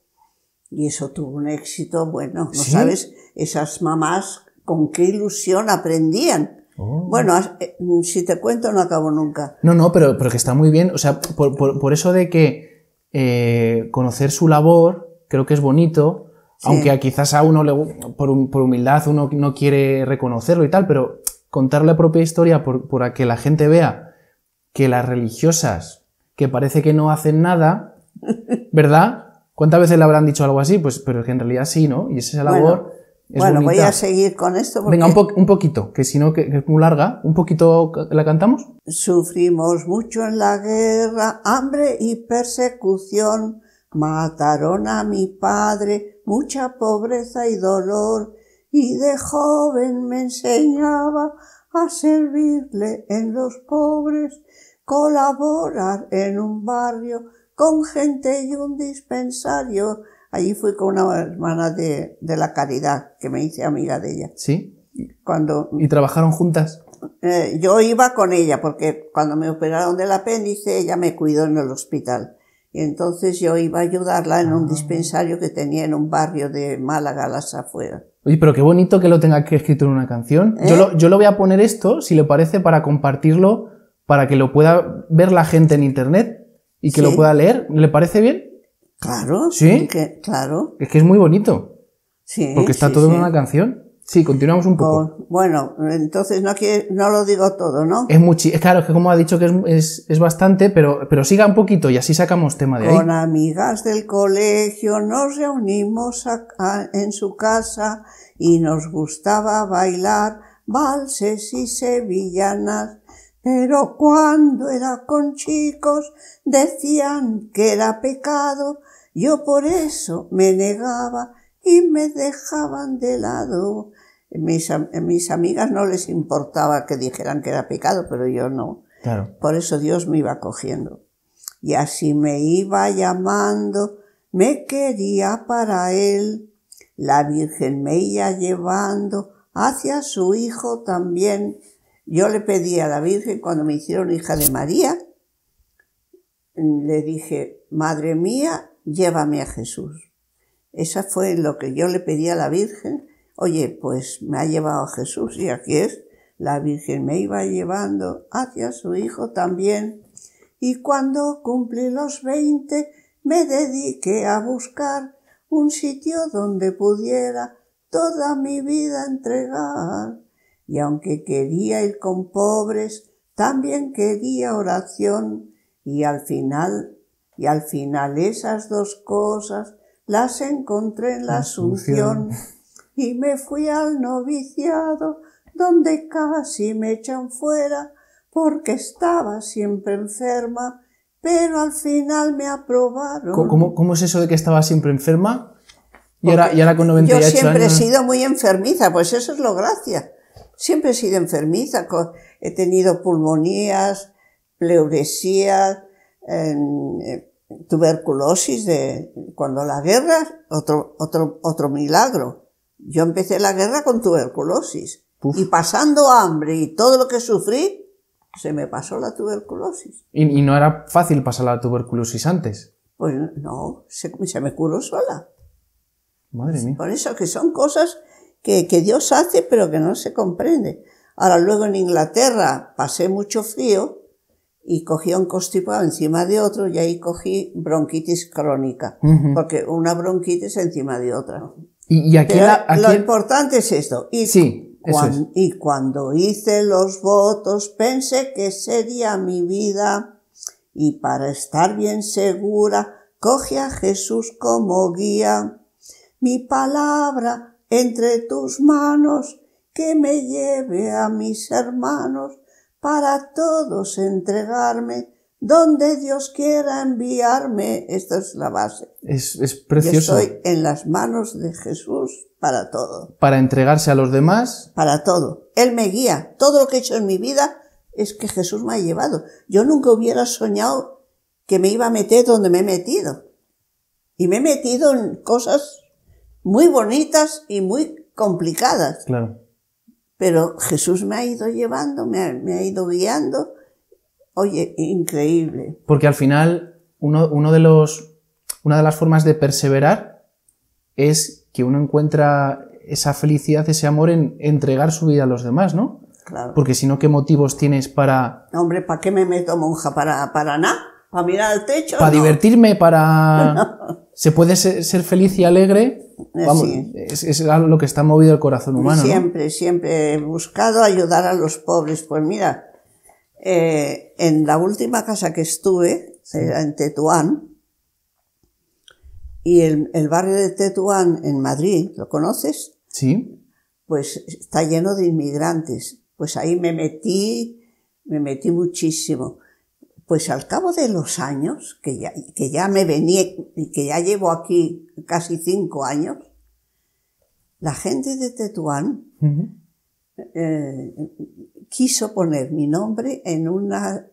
y eso tuvo un éxito, bueno, no sabes, esas mamás con qué ilusión aprendían. Oh. Bueno, eh, si te cuento no acabo nunca. No, no, pero, pero que está muy bien, o sea, por, eso de que eh, conocer su labor creo que es bonito, aunque quizás a uno, le, por, por humildad, uno no quiere reconocerlo y tal, pero contar la propia historia por, que la gente vea que las religiosas, que parece que no hacen nada, ¿verdad? ¿Cuántas veces le habrán dicho algo así? Pues, pero es que en realidad sí, ¿no? Y esa labor. Bueno, labor. bueno voy a seguir con esto. Venga, un, poquito, que si no, que, que, es muy larga. ¿Un poquito la cantamos? Sufrimos mucho en la guerra, hambre y persecución. Mataron a mi padre, mucha pobreza y dolor. Y de joven me enseñaba a servirle en los pobres colaborar en un barrio con gente y un dispensario. Allí fui con una hermana de, la caridad, que me hice amiga de ella. ¿Sí? Cuando, ¿Y trabajaron juntas? Eh, yo iba con ella, porque cuando me operaron del apéndice, ella me cuidó en el hospital. Y entonces yo iba a ayudarla en un ah. dispensario que tenía en un barrio de Málaga, las afueras. Oye, pero qué bonito que lo tenga aquí escrito en una canción. Yo, ¿Eh? yo, lo, voy a poner esto, si le parece, para compartirlo para que lo pueda ver la gente en internet y que lo pueda leer. ¿Le parece bien? Claro, sí. Que, claro. Es que es muy bonito. Sí. Porque está todo en una canción. Sí, continuamos un poco. Oh, bueno, entonces no, que no lo digo todo, ¿no? Es mucho. Claro, que como ha dicho que es, bastante, pero, pero siga un poquito y así sacamos tema de ahí. Con amigas del colegio nos reunimos en su casa y nos gustaba bailar valses y sevillanas pero cuando era con chicos decían que era pecado, yo por eso me negaba y me dejaban de lado. Mis, amigas no les importaba que dijeran que era pecado, pero yo no. Claro. Por eso Dios me iba cogiendo. Y así me iba llamando, me quería para Él. La Virgen me iba llevando hacia su Hijo también yo le pedí a la Virgen cuando me hicieron hija de María, le dije, Madre mía, llévame a Jesús. Esa fue lo que yo le pedí a la Virgen. Oye, pues me ha llevado a Jesús y aquí es. La Virgen me iba llevando hacia su hijo también. Y cuando cumplí los veinte, me dediqué a buscar un sitio donde pudiera toda mi vida entregar y aunque quería ir con pobres, también quería oración y al final, y al final esas dos cosas las encontré en la, Asunción. y me fui al noviciado donde casi me echan fuera porque estaba siempre enferma, pero al final me aprobaron. ¿Cómo, cómo es eso de que estaba siempre enferma? Y ahora, y ahora, con 98 Yo siempre he sido muy enfermiza, pues eso es lo gracia. Siempre he sido enfermiza, he tenido pulmonías, pleuresía, eh, tuberculosis de cuando la guerra, otro, otro, otro milagro. Yo empecé la guerra con tuberculosis y pasando hambre y todo lo que sufrí, se me pasó la tuberculosis. ¿Y, no era fácil pasar la tuberculosis antes? Pues no, se, se me curó sola. Madre mía. Por eso que son cosas que, Dios hace pero que no se comprende. Ahora luego en Inglaterra pasé mucho frío y cogí un constipado encima de otro y ahí cogí bronquitis crónica, porque una bronquitis encima de otra. Y, aquí, lo importante es esto. Y, sí, y cuando hice los votos pensé que sería mi vida y para estar bien segura, cogí a Jesús como guía. Mi palabra entre tus manos que me lleve a mis hermanos para todos entregarme donde Dios quiera enviarme. Esta es la base. Es, precioso. Yo estoy en las manos de Jesús para todo. Para entregarse a los demás. Para todo. Él me guía. Todo lo que he hecho en mi vida es que Jesús me ha llevado. Yo nunca hubiera soñado que me iba a meter donde me he metido. Y me he metido en cosas muy bonitas y muy complicadas. Claro. Pero Jesús me ha ido llevando, me ha, ido guiando. Oye, increíble. Porque al final, uno, uno de los, una de las formas de perseverar es que uno encuentra esa felicidad, ese amor en entregar su vida a los demás, ¿no? Claro. Porque si no, ¿qué motivos tienes para...? Hombre, ¿para qué me meto monja? ¿Para, para nada? para mirar al techo. Para divertirme, para... Se puede ser, feliz y alegre. Eh, vamos, es, algo lo que está movido el corazón humano. Siempre, siempre he buscado ayudar a los pobres. Pues mira, eh, en la última casa que estuve, era en Tetuán, y el, barrio de Tetuán en Madrid, ¿lo conoces? Sí. Pues está lleno de inmigrantes. Pues ahí me metí, me metí muchísimo. Pues al cabo de los años, que ya, me venía, y que ya llevo aquí casi cinco años, la gente de Tetuán eh, quiso poner mi nombre en una,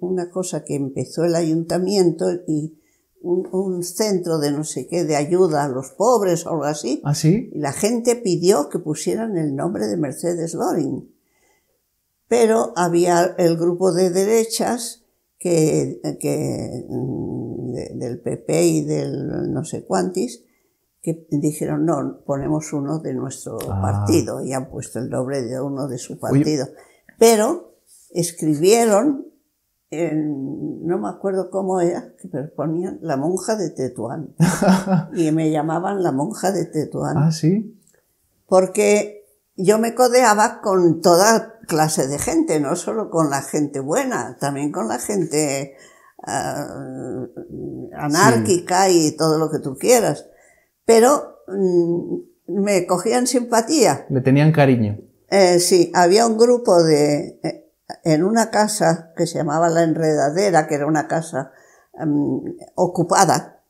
una cosa que empezó el ayuntamiento y un, centro de no sé qué, de ayuda a los pobres o algo así. ¿Ah, y la gente pidió que pusieran el nombre de Mercedes Loring. Pero había el grupo de derechas que, que mm, del PP y del no sé cuántis, que dijeron, no, ponemos uno de nuestro ah. partido, y han puesto el doble de uno de su partido. Pero escribieron, no me acuerdo cómo era, que ponían la monja de Tetuán. y me llamaban la monja de Tetuán. Ah, sí. Porque yo me codeaba con toda clase de gente, no solo con la gente buena, también con la gente ah, anárquica y todo lo que tú quieras. Pero mm, me cogían simpatía. Le tenían cariño. Eh, sí, había un grupo de... Eh, en una casa que se llamaba La Enredadera, que era una casa mm, ocupada.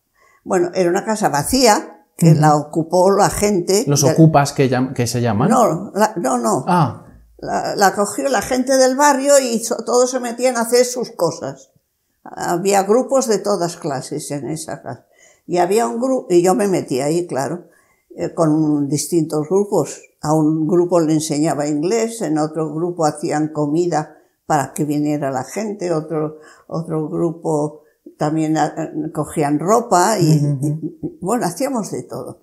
Bueno, era una casa vacía, que la ocupó la gente. ¿Los ocupas que, que se llaman? No, no, no. Ah la, la, cogió la gente del barrio y todos se metían a hacer sus cosas. Había grupos de todas clases en esa casa. Y había un grupo, y yo me metí ahí, claro, eh, con distintos grupos. A un grupo le enseñaba inglés, en otro grupo hacían comida para que viniera la gente, otro, otro grupo también eh, cogían ropa y, bueno, hacíamos de todo.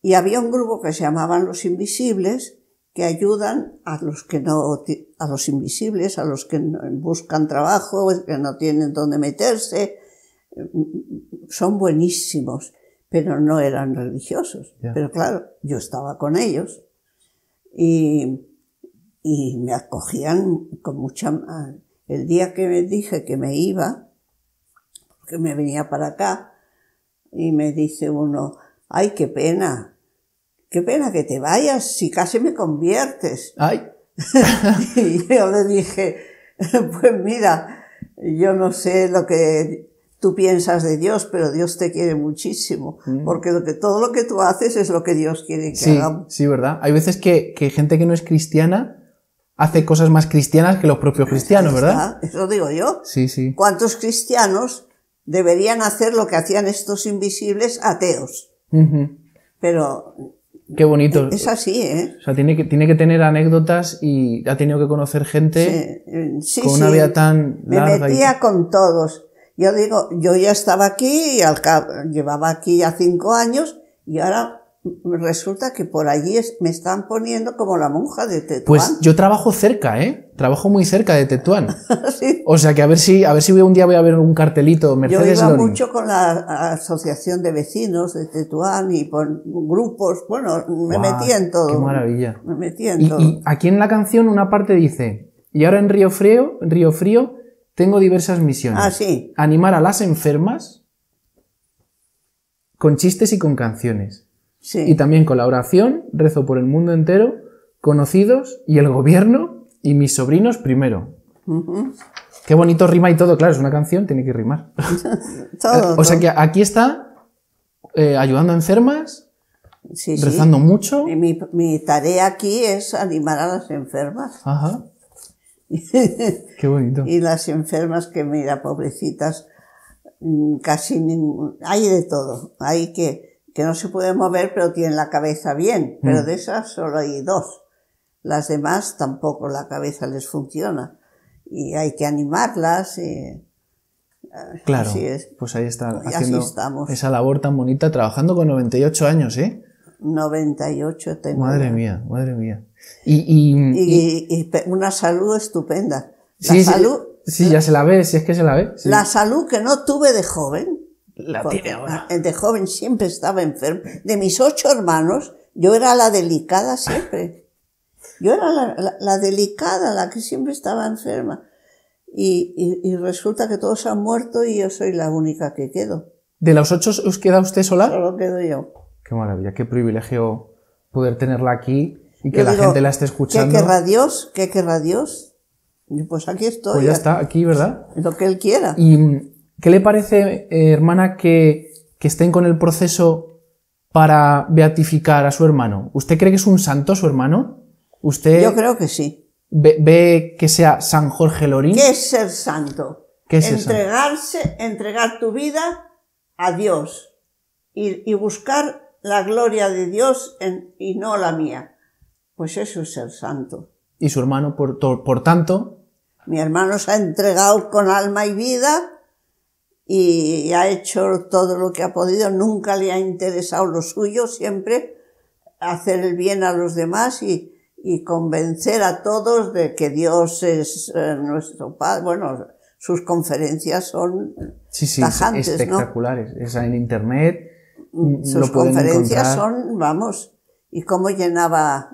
Y había un grupo que se llamaban Los Invisibles, que ayudan a los que no, a los invisibles, a los que buscan trabajo, que no tienen dónde meterse, son buenísimos, pero no eran religiosos. Pero claro, yo estaba con ellos y, y, me acogían con mucha... El día que me dije que me iba, porque me venía para acá, y me dice uno, ay, qué pena, qué pena que te vayas, si casi me conviertes. Ay. y yo le dije, pues mira, yo no sé lo que tú piensas de Dios, pero Dios te quiere muchísimo, mm. porque todo lo que tú haces es lo que Dios quiere que sí, hagamos. Sí, ¿verdad? Hay veces que, gente que no es cristiana hace cosas más cristianas que los propios cristianos, ¿verdad? Eso digo yo. Sí, sí. ¿Cuántos cristianos deberían hacer lo que hacían estos invisibles ateos? Pero Qué bonito. Es así, ¿eh? O sea, tiene que, tiene que tener anécdotas y ha tenido que conocer gente sí, eh, sí, con una vida tan Me metía con todos. Yo digo, yo ya estaba aquí y llevaba aquí ya cinco años y ahora resulta que por allí me están poniendo como la monja de Tetuán. Pues yo trabajo cerca, ¿eh? Trabajo muy cerca de Tetuán. O sea que a ver si, a ver si un día voy a ver un cartelito Mercedes Yo iba mucho con la asociación de vecinos de Tetuán y por grupos, bueno, me metí en todo. Qué maravilla. Me metía en todo. Y aquí en la canción una parte dice, y ahora en Río Frío, Río Frío tengo diversas misiones. Ah, sí. Animar a las enfermas con chistes y con canciones y también con la oración, rezo por el mundo entero, conocidos y el gobierno y mis sobrinos primero. Qué bonito rima y todo, claro, es una canción, tiene que rimar. o sea que aquí está eh, ayudando a enfermas, rezando mucho. Mi, mi, tarea aquí es animar a las enfermas. Qué bonito. y las enfermas que, mira, pobrecitas, mm, casi ningún... Hay de todo. Hay que que no se puede mover pero tienen la cabeza bien, pero mm. de esas solo hay dos. Las demás tampoco la cabeza les funciona y hay que animarlas. Y... Eh, claro, así es. pues ahí está, estamos. esa labor tan bonita, trabajando con 98 años, ¿eh? 98 tengo. Madre mía, madre mía. Y, y, una salud estupenda. La sí, salud, sí, ya se la ve, si es que se la ve. La salud que no tuve de joven, la tiene ahora. Ah, de joven siempre estaba enfermo. De mis ocho hermanos, yo era la delicada siempre. Yo era la, delicada, la que siempre estaba enferma. Y, y, resulta que todos han muerto y yo soy la única que quedo. ¿De los ocho os queda usted sola? Solo quedo yo. Qué maravilla, qué privilegio poder tenerla aquí y que la gente la esté escuchando. ¿Qué querrá Dios? ¿Qué querrá Dios? Pues aquí estoy. Pues ya está, aquí, ¿verdad? Lo que él quiera. Y ¿Qué le parece, eh, hermana, que, que estén con el proceso para beatificar a su hermano? ¿Usted cree que es un santo su hermano? ¿Usted Yo creo que sí. ve, que sea San Jorge Lorín? ¿Qué es ser santo? ¿Qué es Entregarse, entregar tu vida a Dios y, buscar la gloria de Dios y no la mía. Pues eso es ser santo. Y su hermano, por, por tanto. Mi hermano se ha entregado con alma y vida y ha hecho todo lo que ha podido, nunca le ha interesado lo suyo, siempre hacer el bien a los demás y, y convencer a todos de que Dios es eh, nuestro Padre. Bueno, sus conferencias son sí, sí, espectaculares. Esa en internet. Mm, mm, sus conferencias son, vamos, y cómo llenaba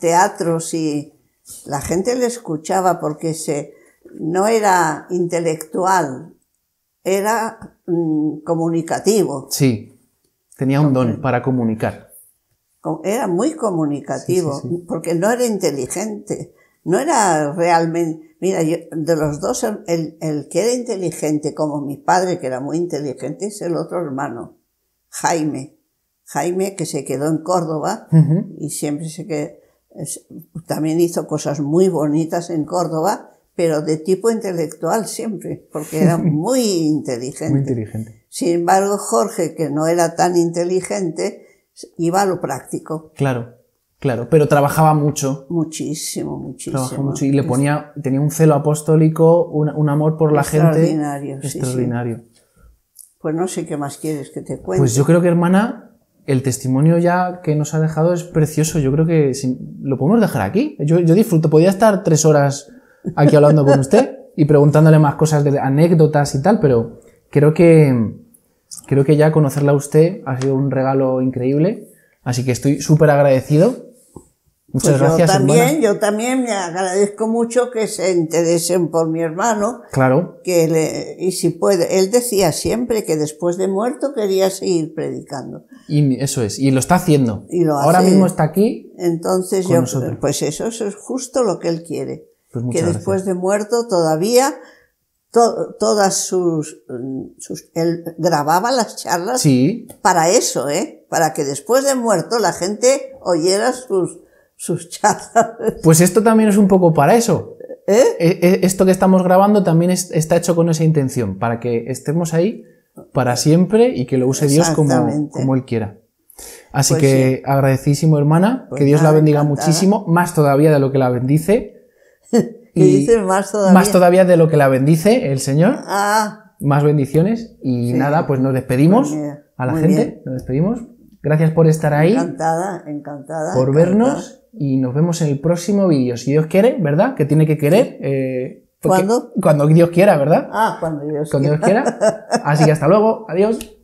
teatros y la gente le escuchaba porque se, no era intelectual, era mm, comunicativo. Sí, tenía un don para comunicar. Era muy comunicativo, porque no era inteligente, no era realmente... Mira, yo, de los dos, el, que era inteligente, como mi padre, que era muy inteligente, es el otro hermano, Jaime. Jaime, que se quedó en Córdoba y siempre se que también hizo cosas muy bonitas en Córdoba pero de tipo intelectual siempre, porque era muy inteligente. Muy inteligente. Sin embargo, Jorge, que no era tan inteligente, iba a lo práctico. Claro, claro, pero trabajaba mucho. Muchísimo, muchísimo. Trabajaba mucho y le ponía, tenía un celo apostólico, un, amor por la gente. Sí, extraordinario. Pues no sé qué más quieres que te pues cuente. Pues yo creo que, hermana, el testimonio ya que nos ha dejado es precioso. Yo creo que lo podemos dejar aquí. Yo, yo disfruto, podía estar tres horas aquí hablando con usted y preguntándole más cosas de anécdotas y tal, pero creo que, creo que ya conocerla a usted ha sido un regalo increíble, así que estoy súper agradecido. Muchas pues gracias. Yo también, yo también me agradezco mucho que se interesen por mi hermano. Claro. Que le, y si puede, él decía siempre que después de muerto quería seguir predicando. Y eso es, y lo está haciendo. Y lo Ahora mismo está aquí. Entonces yo, pues eso es justo lo que él quiere. Pues que después de muerto todavía todas sus, él grababa las charlas para eso, ¿eh? Para que después de muerto la gente oyera sus, sus charlas. Pues esto también es un poco para eso. ¿Eh? E, e, esto que estamos grabando también está hecho con esa intención, para que estemos ahí para siempre y que lo use Dios como, como Él quiera. Así pues que Agradecísimo, hermana, pues que Dios la bendiga muchísimo, más todavía de lo que la bendice. y dice más todavía. Más todavía de lo que la bendice el Señor. Ah. Más bendiciones. Y nada, pues nos despedimos a la gente. Nos despedimos. Gracias por estar ahí. Encantada, encantada. Por vernos. Y nos vemos en el próximo vídeo. Si Dios quiere, ¿verdad? Que tiene que querer. Eh, cuando Dios quiera, ¿verdad? Ah, cuando Dios Cuando Dios quiera. Así que hasta luego. Adiós.